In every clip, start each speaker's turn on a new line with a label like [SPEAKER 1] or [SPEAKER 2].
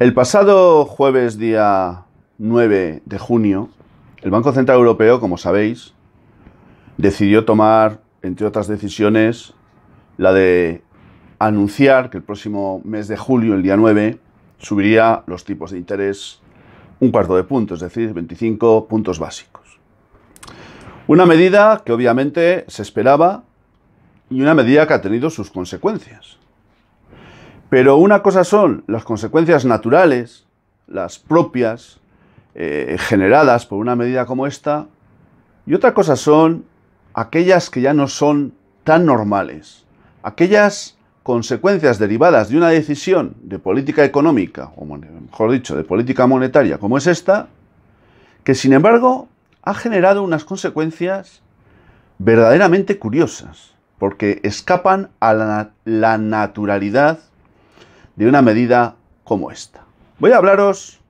[SPEAKER 1] El pasado jueves día 9 de junio, el Banco Central Europeo, como sabéis, decidió tomar, entre otras decisiones, la de anunciar que el próximo mes de julio, el día 9, subiría los tipos de interés un cuarto de punto, es decir, 25 puntos básicos. Una medida que obviamente se esperaba y una medida que ha tenido sus consecuencias. Pero una cosa son las consecuencias naturales, las propias, eh, generadas por una medida como esta, y otra cosa son aquellas que ya no son tan normales, aquellas consecuencias derivadas de una decisión de política económica, o mejor dicho, de política monetaria como es esta, que sin embargo ha generado unas consecuencias verdaderamente curiosas, porque escapan a la naturalidad de una medida como esta. Voy a hablaros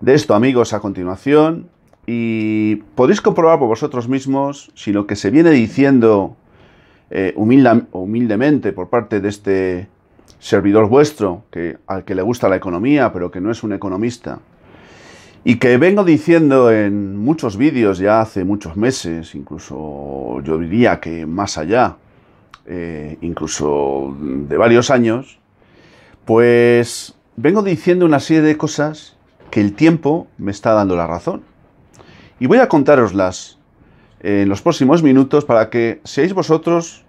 [SPEAKER 1] de esto, amigos, a continuación y podéis comprobar por vosotros mismos si lo que se viene diciendo eh, humildemente por parte de este servidor vuestro, que, al que le gusta la economía, pero que no es un economista, y que vengo diciendo en muchos vídeos ya hace muchos meses, incluso yo diría que más allá, eh, incluso de varios años, pues vengo diciendo una serie de cosas que el tiempo me está dando la razón. Y voy a contároslas eh, en los próximos minutos para que seáis vosotros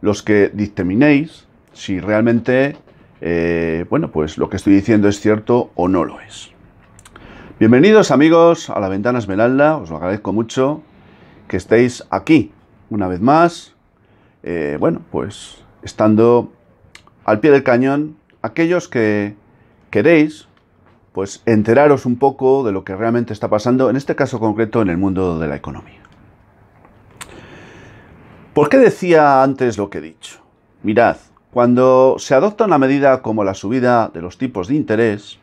[SPEAKER 1] los que dictaminéis si realmente, eh, bueno, pues lo que estoy diciendo es cierto o no lo es. Bienvenidos amigos a la ventana Esmeralda, os lo agradezco mucho que estéis aquí una vez más, eh, bueno, pues estando al pie del cañón aquellos que queréis pues enteraros un poco de lo que realmente está pasando, en este caso concreto en el mundo de la economía. ¿Por qué decía antes lo que he dicho? Mirad, cuando se adopta una medida como la subida de los tipos de interés,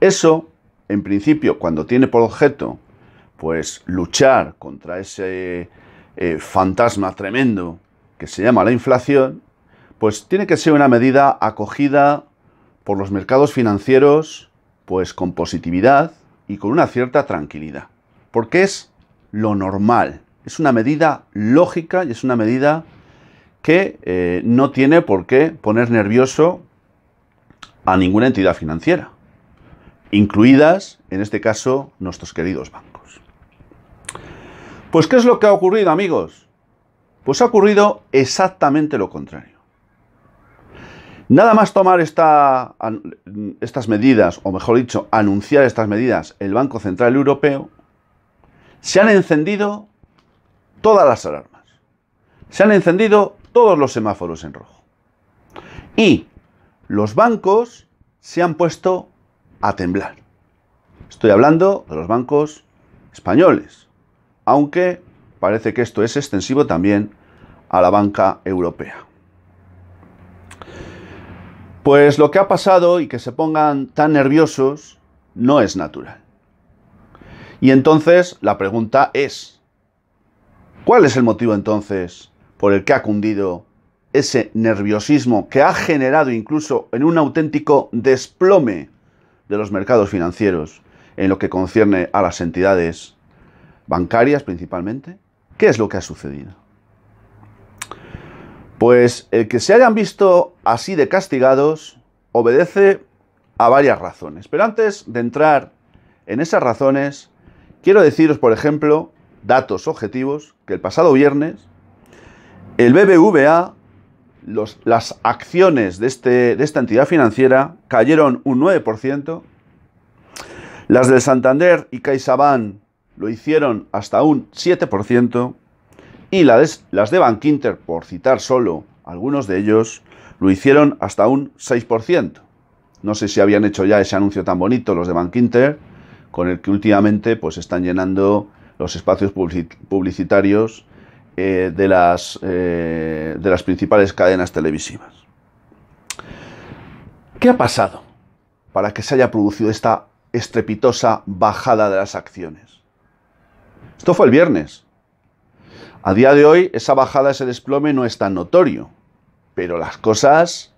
[SPEAKER 1] eso, en principio, cuando tiene por objeto, pues luchar contra ese eh, fantasma tremendo que se llama la inflación, pues tiene que ser una medida acogida por los mercados financieros, pues con positividad y con una cierta tranquilidad, porque es lo normal, es una medida lógica y es una medida que eh, no tiene por qué poner nervioso a ninguna entidad financiera, incluidas, en este caso, nuestros queridos bancos. Pues, ¿qué es lo que ha ocurrido, amigos? Pues ha ocurrido exactamente lo contrario. Nada más tomar estas medidas, o mejor dicho, anunciar estas medidas el Banco Central Europeo, se han encendido todas las alarmas. Se han encendido todos los semáforos en rojo. Y los bancos se han puesto a temblar. Estoy hablando de los bancos españoles, aunque parece que esto es extensivo también a la banca europea. Pues lo que ha pasado y que se pongan tan nerviosos no es natural. Y entonces la pregunta es, ¿cuál es el motivo entonces por el que ha cundido ese nerviosismo que ha generado incluso en un auténtico desplome de los mercados financieros en lo que concierne a las entidades bancarias principalmente? ¿Qué es lo que ha sucedido? Pues el que se hayan visto así de castigados obedece a varias razones. Pero antes de entrar en esas razones, quiero deciros, por ejemplo, datos objetivos, que el pasado viernes el BBVA, las acciones de, este, de esta entidad financiera cayeron un 9%, las del Santander y CaixaBank lo hicieron hasta un 7%, y las de Bankinter, por citar solo algunos de ellos, lo hicieron hasta un 6%. No sé si habían hecho ya ese anuncio tan bonito los de Bankinter, con el que últimamente pues están llenando los espacios publicitarios eh, de, las, eh, de las principales cadenas televisivas. ¿Qué ha pasado para que se haya producido esta estrepitosa bajada de las acciones? Esto fue el viernes. A día de hoy esa bajada, ese desplome no es tan notorio, pero las cosas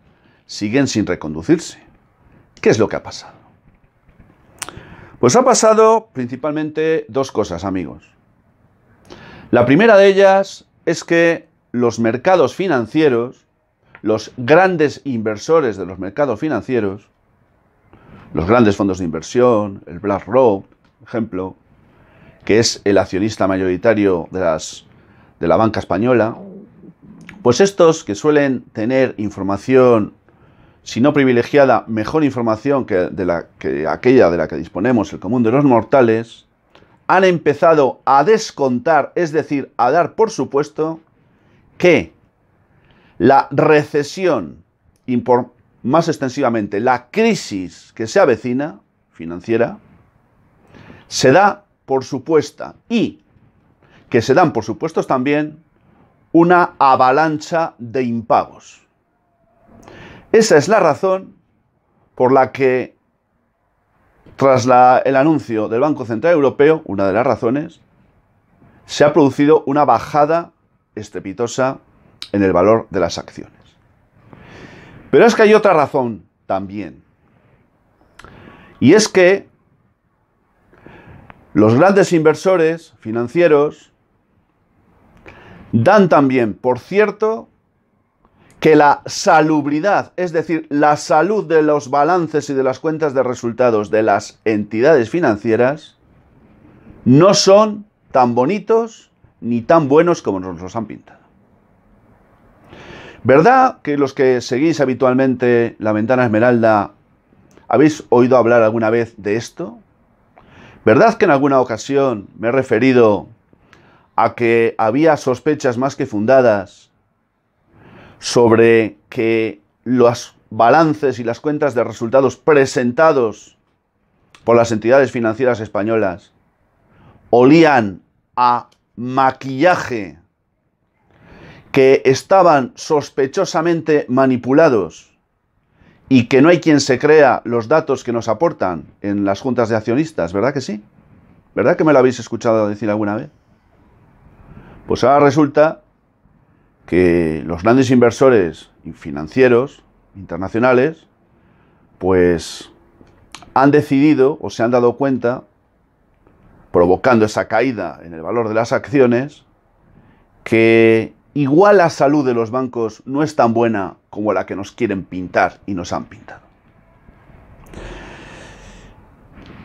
[SPEAKER 1] siguen sin reconducirse. ¿Qué es lo que ha pasado? Pues ha pasado principalmente dos cosas, amigos. La primera de ellas es que los mercados financieros, los grandes inversores de los mercados financieros, los grandes fondos de inversión, el BlackRock, por ejemplo, que es el accionista mayoritario de las de la banca española, pues estos que suelen tener información, si no privilegiada, mejor información que, de la, que aquella de la que disponemos el común de los mortales, han empezado a descontar, es decir, a dar por supuesto que la recesión, más extensivamente la crisis que se avecina, financiera, se da por supuesta y que se dan por supuesto, también una avalancha de impagos. Esa es la razón por la que, tras el anuncio del Banco Central Europeo, una de las razones, se ha producido una bajada estrepitosa en el valor de las acciones. Pero es que hay otra razón también. Y es que los grandes inversores financieros Dan también, por cierto, que la salubridad, es decir, la salud de los balances y de las cuentas de resultados de las entidades financieras, no son tan bonitos ni tan buenos como nos los han pintado. ¿Verdad que los que seguís habitualmente la ventana esmeralda habéis oído hablar alguna vez de esto? ¿Verdad que en alguna ocasión me he referido a que había sospechas más que fundadas sobre que los balances y las cuentas de resultados presentados por las entidades financieras españolas olían a maquillaje, que estaban sospechosamente manipulados y que no hay quien se crea los datos que nos aportan en las juntas de accionistas, ¿verdad que sí? ¿Verdad que me lo habéis escuchado decir alguna vez? Pues ahora resulta que los grandes inversores financieros internacionales, pues han decidido o se han dado cuenta, provocando esa caída en el valor de las acciones, que igual la salud de los bancos no es tan buena como la que nos quieren pintar y nos han pintado.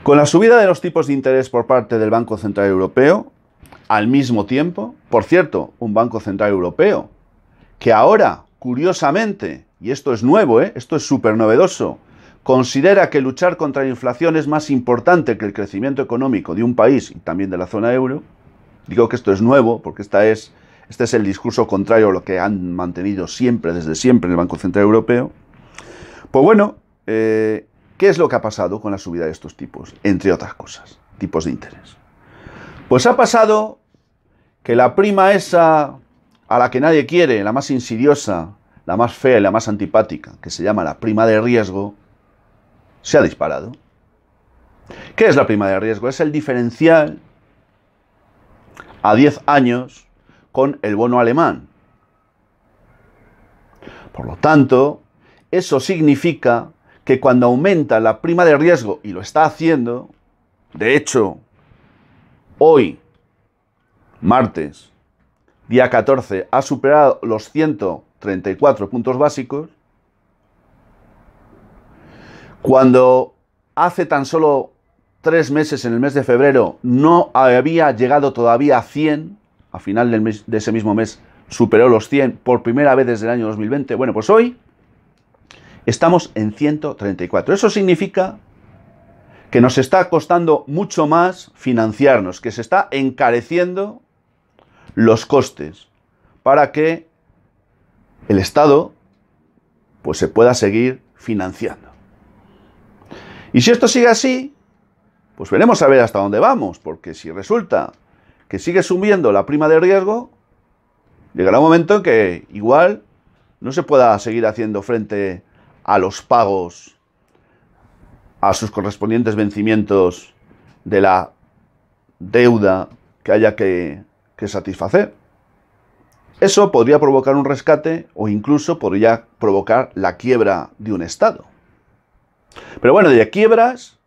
[SPEAKER 1] Con la subida de los tipos de interés por parte del Banco Central Europeo, al mismo tiempo. Por cierto, un Banco Central Europeo, que ahora, curiosamente, y esto es nuevo, ¿eh? esto es súper novedoso, considera que luchar contra la inflación es más importante que el crecimiento económico de un país y también de la zona euro. Digo que esto es nuevo porque esta es, este es el discurso contrario a lo que han mantenido siempre, desde siempre, en el Banco Central Europeo. Pues bueno, eh, ¿qué es lo que ha pasado con la subida de estos tipos? Entre otras cosas, tipos de interés. Pues ha pasado que la prima esa a la que nadie quiere, la más insidiosa, la más fea y la más antipática, que se llama la prima de riesgo, se ha disparado. ¿Qué es la prima de riesgo? Es el diferencial a 10 años con el bono alemán. Por lo tanto, eso significa que cuando aumenta la prima de riesgo, y lo está haciendo, de hecho, hoy martes, día 14, ha superado los 134 puntos básicos, cuando hace tan solo tres meses, en el mes de febrero, no había llegado todavía a 100, a final de ese mismo mes superó los 100 por primera vez desde el año 2020, bueno, pues hoy estamos en 134. Eso significa que nos está costando mucho más financiarnos, que se está encareciendo los costes para que el Estado pues se pueda seguir financiando. Y si esto sigue así, pues veremos a ver hasta dónde vamos, porque si resulta que sigue subiendo la prima de riesgo, llegará un momento en que igual no se pueda seguir haciendo frente a los pagos a sus correspondientes vencimientos de la deuda que haya que que satisfacer. Eso podría provocar un rescate o incluso podría provocar la quiebra de un Estado. Pero bueno, de quiebras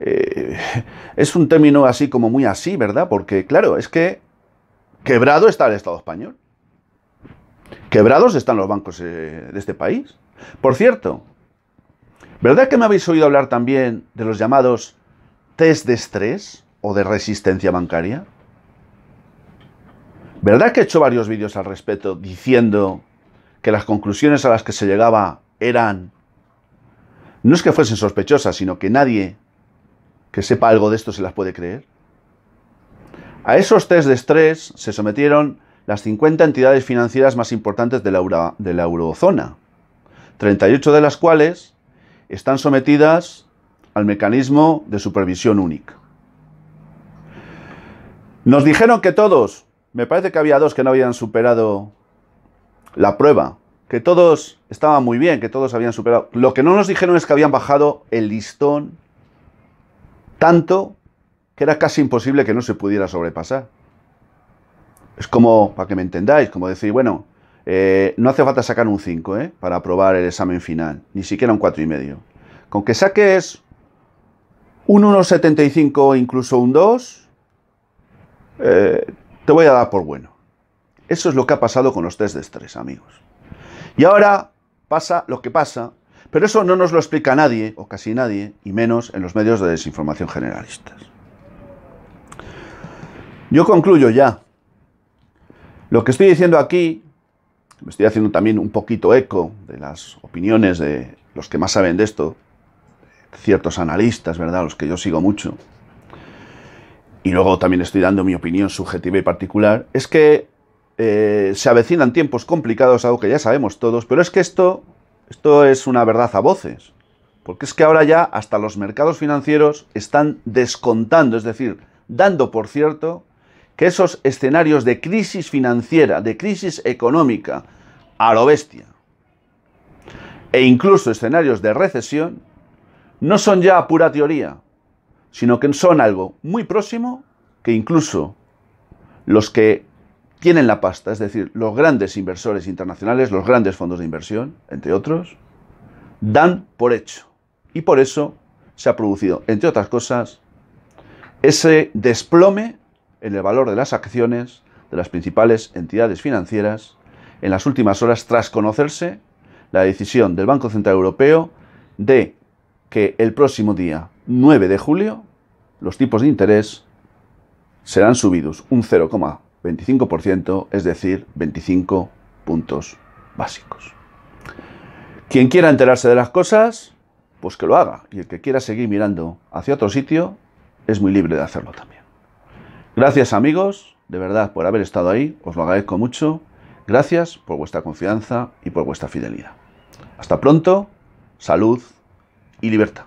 [SPEAKER 1] eh, es un término así como muy así, ¿verdad? Porque claro, es que quebrado está el Estado español. Quebrados están los bancos eh, de este país. Por cierto, ¿verdad que me habéis oído hablar también de los llamados test de estrés o de resistencia bancaria? ¿Verdad que he hecho varios vídeos al respecto diciendo que las conclusiones a las que se llegaba eran... No es que fuesen sospechosas, sino que nadie que sepa algo de esto se las puede creer. A esos test de estrés se sometieron las 50 entidades financieras más importantes de la, de la eurozona, 38 de las cuales están sometidas al mecanismo de supervisión única. Nos dijeron que todos me parece que había dos que no habían superado la prueba. Que todos estaban muy bien, que todos habían superado. Lo que no nos dijeron es que habían bajado el listón tanto que era casi imposible que no se pudiera sobrepasar. Es como, para que me entendáis, como decir, bueno, eh, no hace falta sacar un 5 eh, para aprobar el examen final, ni siquiera un 4,5. Con que saques un 1,75 incluso un 2, eh, te voy a dar por bueno. Eso es lo que ha pasado con los test de estrés, amigos. Y ahora pasa lo que pasa, pero eso no nos lo explica nadie, o casi nadie, y menos en los medios de desinformación generalistas. Yo concluyo ya. Lo que estoy diciendo aquí, me estoy haciendo también un poquito eco de las opiniones de los que más saben de esto, ciertos analistas, ¿verdad? Los que yo sigo mucho y luego también estoy dando mi opinión subjetiva y particular, es que eh, se avecinan tiempos complicados, algo que ya sabemos todos, pero es que esto, esto es una verdad a voces, porque es que ahora ya hasta los mercados financieros están descontando, es decir, dando por cierto que esos escenarios de crisis financiera, de crisis económica, a lo bestia, e incluso escenarios de recesión, no son ya pura teoría, sino que son algo muy próximo que incluso los que tienen la pasta, es decir, los grandes inversores internacionales, los grandes fondos de inversión, entre otros, dan por hecho. Y por eso se ha producido, entre otras cosas, ese desplome en el valor de las acciones de las principales entidades financieras en las últimas horas tras conocerse la decisión del Banco Central Europeo de que el próximo día 9 de julio los tipos de interés serán subidos un 0,25%, es decir, 25 puntos básicos. Quien quiera enterarse de las cosas, pues que lo haga. Y el que quiera seguir mirando hacia otro sitio, es muy libre de hacerlo también. Gracias amigos, de verdad, por haber estado ahí, os lo agradezco mucho. Gracias por vuestra confianza y por vuestra fidelidad. Hasta pronto, salud y libertad.